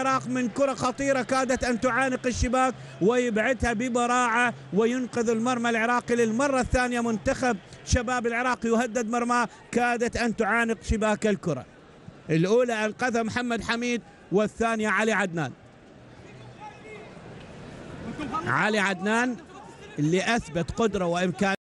العراق من كرة خطيرة كادت أن تعانق الشباك ويبعدها ببراعة وينقذ المرمى العراقي للمرة الثانية منتخب شباب العراق يهدد مرماه كادت أن تعانق شباك الكرة الأولى أنقذها محمد حميد والثانية علي عدنان علي عدنان اللي أثبت قدرة وإمكان